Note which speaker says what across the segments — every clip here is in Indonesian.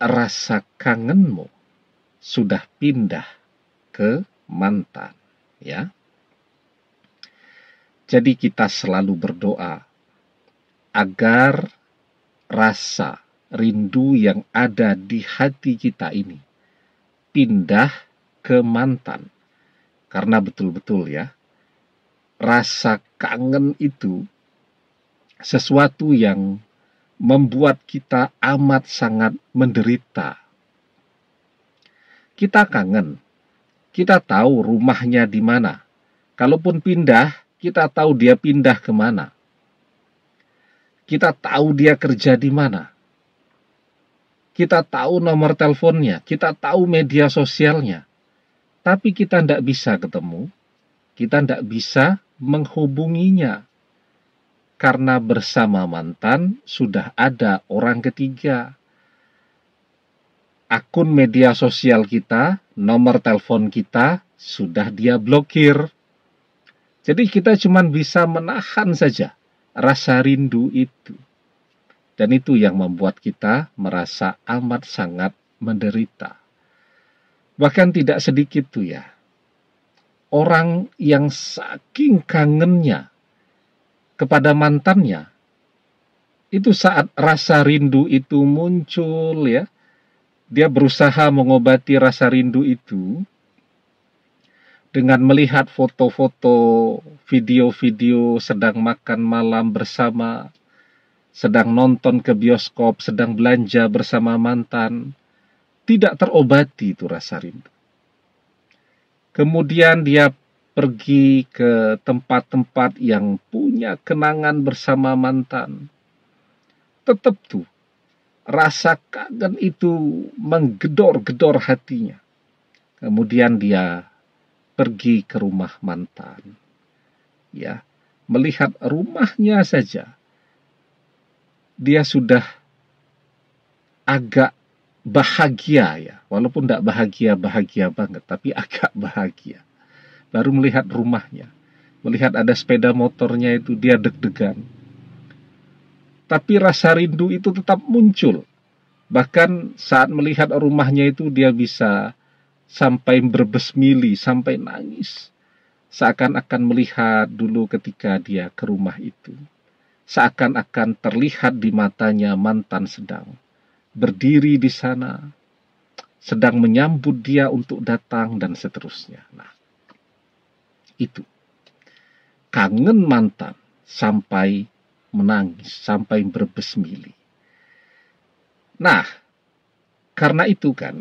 Speaker 1: rasa kangenmu sudah pindah ke mantan, ya. Jadi kita selalu berdoa agar rasa rindu yang ada di hati kita ini pindah ke mantan. Karena betul-betul ya, rasa kangen itu sesuatu yang membuat kita amat sangat menderita. Kita kangen, kita tahu rumahnya di mana. Kalaupun pindah, kita tahu dia pindah ke mana. Kita tahu dia kerja di mana. Kita tahu nomor teleponnya, kita tahu media sosialnya. Tapi kita tidak bisa ketemu, kita tidak bisa menghubunginya karena bersama mantan sudah ada orang ketiga. Akun media sosial kita, nomor telepon kita sudah dia blokir. Jadi kita cuma bisa menahan saja rasa rindu itu. Dan itu yang membuat kita merasa amat sangat menderita. Bahkan tidak sedikit tuh ya. Orang yang saking kangennya kepada mantannya. Itu saat rasa rindu itu muncul ya. Dia berusaha mengobati rasa rindu itu dengan melihat foto-foto, video-video sedang makan malam bersama, sedang nonton ke bioskop, sedang belanja bersama mantan, tidak terobati itu rasa rindu. Kemudian dia pergi ke tempat-tempat yang punya kenangan bersama mantan. Tetap tuh, rasa kangen itu menggedor-gedor hatinya. Kemudian dia pergi ke rumah mantan. Ya, melihat rumahnya saja, dia sudah agak bahagia ya, walaupun tidak bahagia bahagia banget, tapi agak bahagia baru melihat rumahnya, melihat ada sepeda motornya itu dia deg-degan. Tapi rasa rindu itu tetap muncul. Bahkan saat melihat rumahnya itu dia bisa sampai berbesmili, sampai nangis. Seakan-akan melihat dulu ketika dia ke rumah itu. Seakan-akan terlihat di matanya mantan sedang berdiri di sana, sedang menyambut dia untuk datang dan seterusnya. Nah, itu. Kangen mantan sampai menangis, sampai berbesmili. Nah, karena itu kan,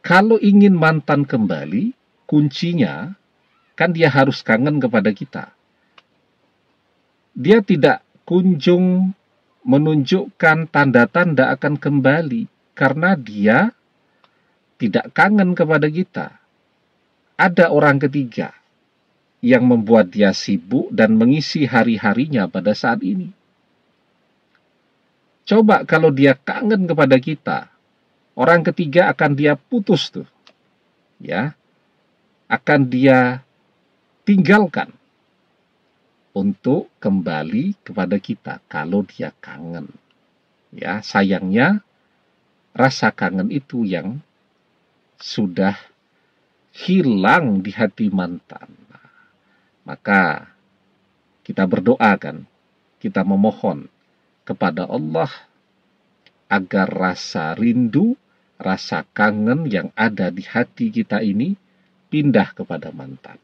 Speaker 1: kalau ingin mantan kembali, kuncinya kan dia harus kangen kepada kita. Dia tidak kunjung menunjukkan tanda-tanda akan kembali karena dia tidak kangen kepada kita ada orang ketiga yang membuat dia sibuk dan mengisi hari-harinya pada saat ini. Coba kalau dia kangen kepada kita, orang ketiga akan dia putus tuh. Ya. Akan dia tinggalkan untuk kembali kepada kita kalau dia kangen. Ya, sayangnya rasa kangen itu yang sudah hilang di hati mantan. Maka kita berdoa kan, kita memohon kepada Allah agar rasa rindu, rasa kangen yang ada di hati kita ini pindah kepada mantan.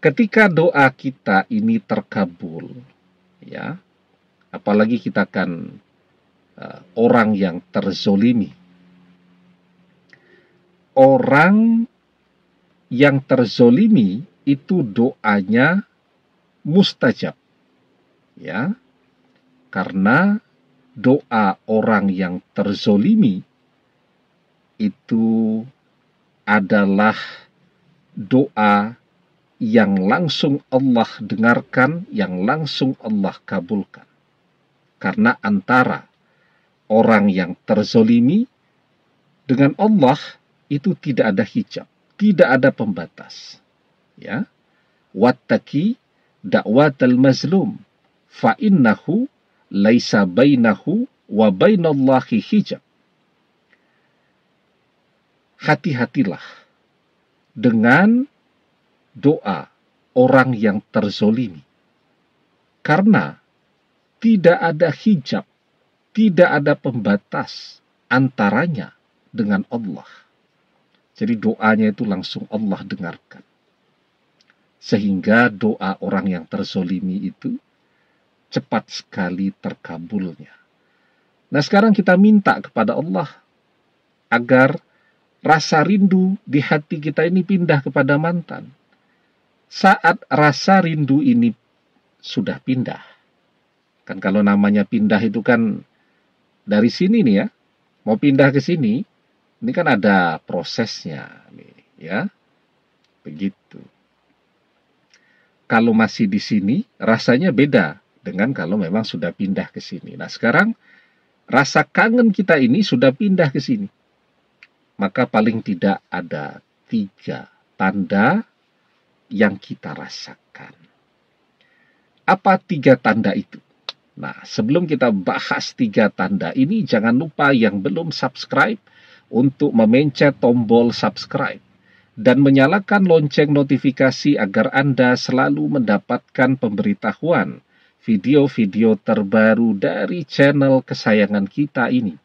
Speaker 1: Ketika doa kita ini terkabul, ya, apalagi kita kan uh, orang yang terzolimi, orang yang terzolimi itu doanya mustajab. Ya. Karena doa orang yang terzolimi itu adalah doa yang langsung Allah dengarkan, yang langsung Allah kabulkan. Karena antara orang yang terzolimi dengan Allah itu tidak ada hijab, tidak ada pembatas. Ya. Wattaki dakwatal mazlum fa innahu laisa bainahu wa bainallahi hijab. Hati-hatilah dengan doa orang yang terzolimi. Karena tidak ada hijab, tidak ada pembatas antaranya dengan Allah. Jadi doanya itu langsung Allah dengarkan. Sehingga doa orang yang terzolimi itu cepat sekali terkabulnya. Nah sekarang kita minta kepada Allah agar rasa rindu di hati kita ini pindah kepada mantan. Saat rasa rindu ini sudah pindah. Kan kalau namanya pindah itu kan dari sini nih ya. Mau pindah ke sini, ini kan ada prosesnya nih, ya. Begitu. Kalau masih di sini rasanya beda dengan kalau memang sudah pindah ke sini. Nah, sekarang rasa kangen kita ini sudah pindah ke sini. Maka paling tidak ada tiga tanda yang kita rasakan. Apa tiga tanda itu? Nah, sebelum kita bahas tiga tanda ini, jangan lupa yang belum subscribe, untuk memencet tombol subscribe dan menyalakan lonceng notifikasi agar Anda selalu mendapatkan pemberitahuan video-video terbaru dari channel kesayangan kita ini.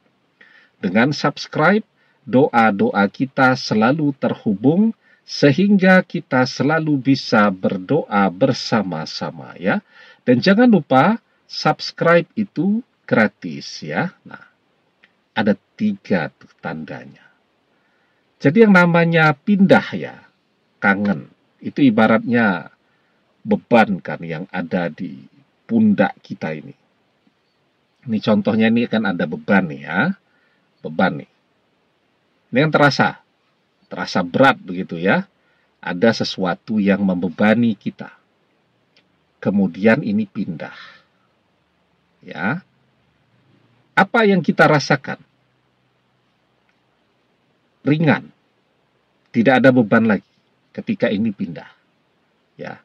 Speaker 1: Dengan subscribe, doa-doa kita selalu terhubung sehingga kita selalu bisa berdoa bersama-sama ya. Dan jangan lupa subscribe itu gratis ya. Nah, ada tiga tandanya. Jadi yang namanya pindah ya, kangen, itu ibaratnya beban kan yang ada di pundak kita ini. Ini contohnya ini kan ada beban nih ya, beban nih. Ini yang terasa, terasa berat begitu ya. Ada sesuatu yang membebani kita. Kemudian ini pindah. Ya, apa yang kita rasakan? Ringan. Tidak ada beban lagi ketika ini pindah. Ya.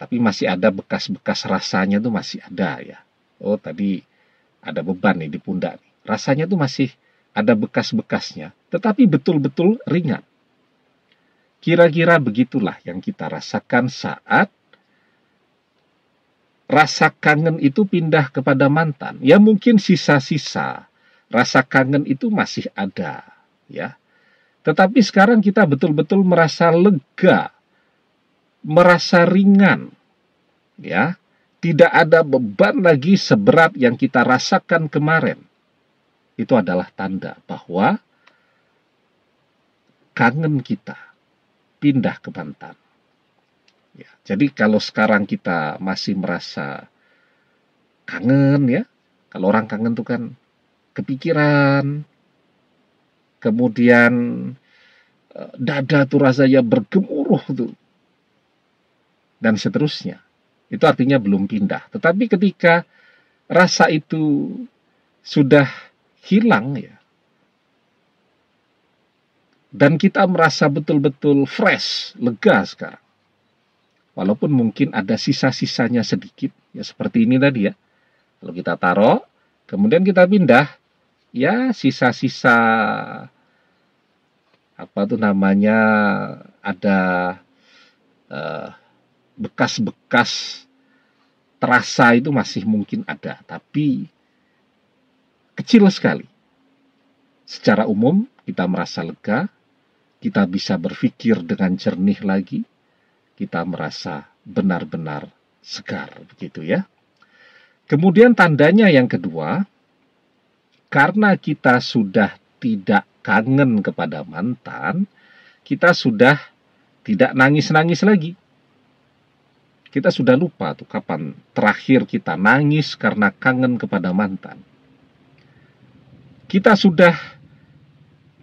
Speaker 1: Tapi masih ada bekas-bekas rasanya tuh masih ada ya. Oh, tadi ada beban nih di pundak nih. Rasanya tuh masih ada bekas-bekasnya, tetapi betul-betul ringan. Kira-kira begitulah yang kita rasakan saat rasa kangen itu pindah kepada mantan. Ya mungkin sisa-sisa rasa kangen itu masih ada, ya. Tetapi sekarang kita betul-betul merasa lega, merasa ringan, ya. Tidak ada beban lagi seberat yang kita rasakan kemarin. Itu adalah tanda bahwa kangen kita pindah ke mantan. Ya, jadi kalau sekarang kita masih merasa kangen ya, kalau orang kangen tuh kan kepikiran, kemudian eh, dada tuh rasanya bergemuruh tuh, dan seterusnya. Itu artinya belum pindah. Tetapi ketika rasa itu sudah hilang ya, dan kita merasa betul-betul fresh, lega sekarang walaupun mungkin ada sisa-sisanya sedikit ya seperti ini tadi ya kalau kita taruh kemudian kita pindah ya sisa-sisa apa tuh namanya ada eh, bekas-bekas eh, terasa itu masih mungkin ada tapi kecil sekali secara umum kita merasa lega kita bisa berpikir dengan jernih lagi kita merasa benar-benar segar begitu ya. Kemudian tandanya yang kedua, karena kita sudah tidak kangen kepada mantan, kita sudah tidak nangis-nangis lagi. Kita sudah lupa tuh kapan terakhir kita nangis karena kangen kepada mantan. Kita sudah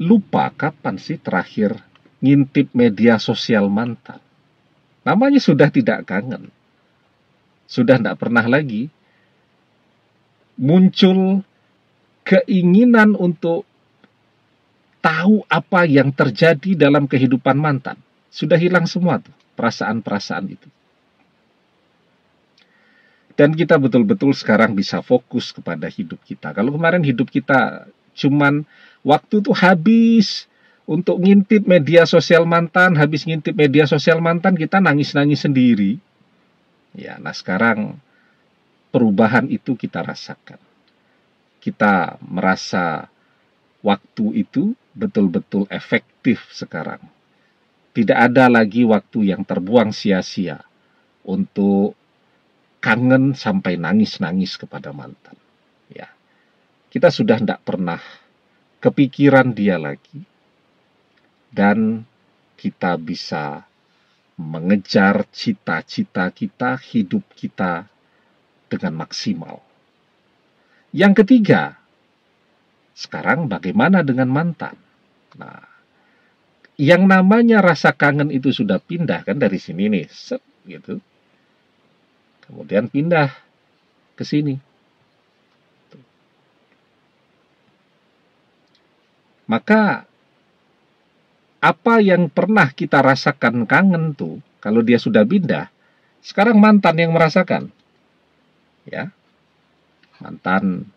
Speaker 1: lupa kapan sih terakhir ngintip media sosial mantan. Namanya sudah tidak kangen. Sudah tidak pernah lagi muncul keinginan untuk tahu apa yang terjadi dalam kehidupan mantan. Sudah hilang semua tuh perasaan-perasaan itu. Dan kita betul-betul sekarang bisa fokus kepada hidup kita. Kalau kemarin hidup kita cuman waktu tuh habis untuk ngintip media sosial mantan, habis ngintip media sosial mantan kita nangis-nangis sendiri. Ya, nah sekarang perubahan itu kita rasakan. Kita merasa waktu itu betul-betul efektif sekarang. Tidak ada lagi waktu yang terbuang sia-sia untuk kangen sampai nangis-nangis kepada mantan. Ya. Kita sudah tidak pernah kepikiran dia lagi dan kita bisa mengejar cita-cita kita, hidup kita dengan maksimal. Yang ketiga, sekarang bagaimana dengan mantan? Nah, yang namanya rasa kangen itu sudah pindah kan dari sini nih, set gitu. Kemudian pindah ke sini. Maka apa yang pernah kita rasakan kangen tuh, kalau dia sudah pindah, sekarang mantan yang merasakan. Ya. Mantan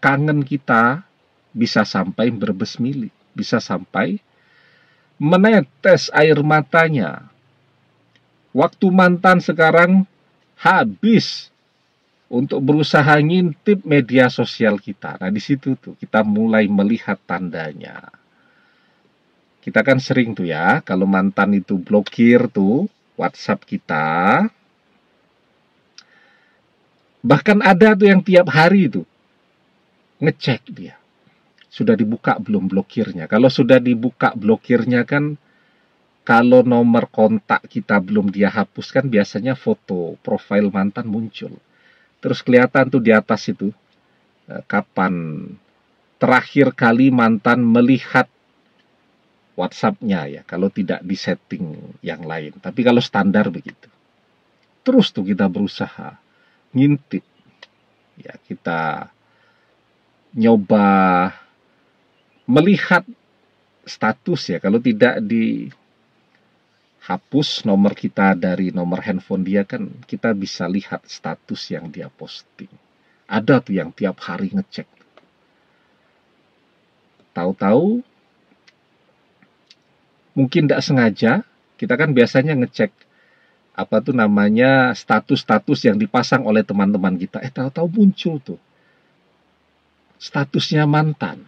Speaker 1: kangen kita bisa sampai berbesmili, bisa sampai menetes air matanya. Waktu mantan sekarang habis untuk berusaha ngintip media sosial kita. Nah, di situ tuh kita mulai melihat tandanya kita kan sering tuh ya, kalau mantan itu blokir tuh WhatsApp kita. Bahkan ada tuh yang tiap hari itu ngecek dia. Sudah dibuka belum blokirnya? Kalau sudah dibuka blokirnya kan kalau nomor kontak kita belum dia hapus kan biasanya foto profil mantan muncul. Terus kelihatan tuh di atas itu eh, kapan terakhir kali mantan melihat WhatsApp-nya ya, kalau tidak di setting yang lain. Tapi kalau standar begitu. Terus tuh kita berusaha ngintip. Ya, kita nyoba melihat status ya, kalau tidak di hapus nomor kita dari nomor handphone dia kan kita bisa lihat status yang dia posting. Ada tuh yang tiap hari ngecek. Tahu-tahu mungkin tidak sengaja kita kan biasanya ngecek apa tuh namanya status-status yang dipasang oleh teman-teman kita eh tahu-tahu muncul tuh statusnya mantan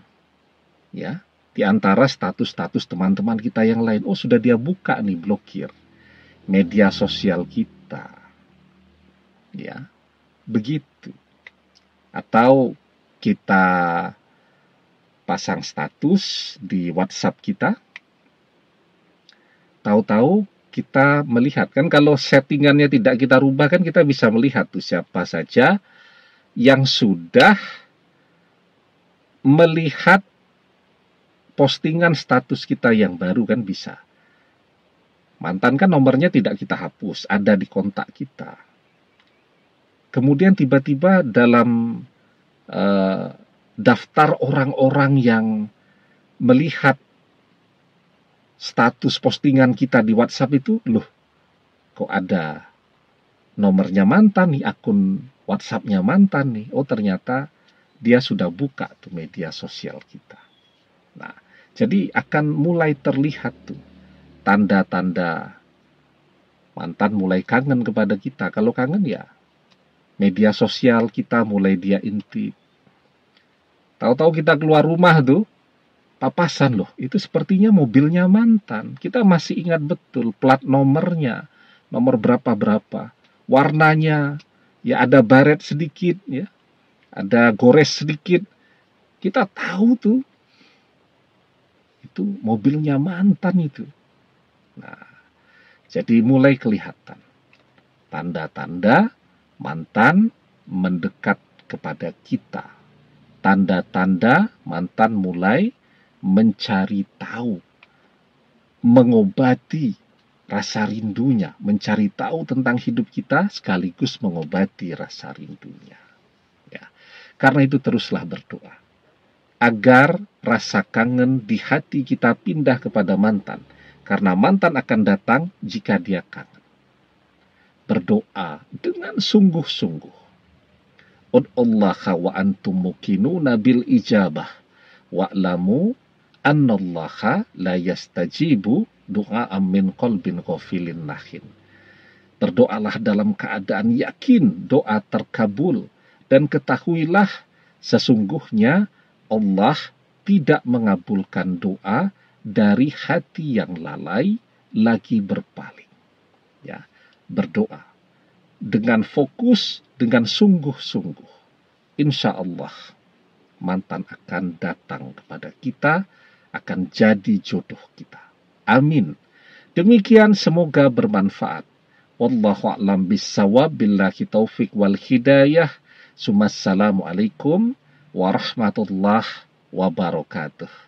Speaker 1: ya di antara status-status teman-teman kita yang lain oh sudah dia buka nih blokir media sosial kita ya begitu atau kita pasang status di WhatsApp kita tahu-tahu kita melihat kan kalau settingannya tidak kita rubah kan kita bisa melihat tuh siapa saja yang sudah melihat postingan status kita yang baru kan bisa. Mantan kan nomornya tidak kita hapus, ada di kontak kita. Kemudian tiba-tiba dalam uh, daftar orang-orang yang melihat status postingan kita di WhatsApp itu, loh, kok ada nomornya mantan nih, akun WhatsAppnya mantan nih. Oh ternyata dia sudah buka tuh media sosial kita. Nah, jadi akan mulai terlihat tuh tanda-tanda mantan mulai kangen kepada kita. Kalau kangen ya media sosial kita mulai dia intip. Tahu-tahu kita keluar rumah tuh, papasan loh itu sepertinya mobilnya mantan kita masih ingat betul plat nomornya nomor berapa berapa warnanya ya ada baret sedikit ya ada gores sedikit kita tahu tuh itu mobilnya mantan itu nah jadi mulai kelihatan tanda-tanda mantan mendekat kepada kita tanda-tanda mantan mulai mencari tahu, mengobati rasa rindunya, mencari tahu tentang hidup kita sekaligus mengobati rasa rindunya. Ya. Karena itu teruslah berdoa agar rasa kangen di hati kita pindah kepada mantan karena mantan akan datang jika dia kangen. Berdoa dengan sungguh-sungguh. Ud'ullaha wa antum mukinu nabil ijabah wa'lamu annallaha la yastajibu Amin Kol qalbin ghafilin nahin. Berdoalah dalam keadaan yakin doa terkabul dan ketahuilah sesungguhnya Allah tidak mengabulkan doa dari hati yang lalai lagi berpaling. Ya, berdoa dengan fokus, dengan sungguh-sungguh. Insya Allah mantan akan datang kepada kita akan jadi jodoh kita. Amin. Demikian semoga bermanfaat. Wallahu a'lam bissawab billahi taufik wal hidayah. Assalamualaikum warahmatullahi wabarakatuh.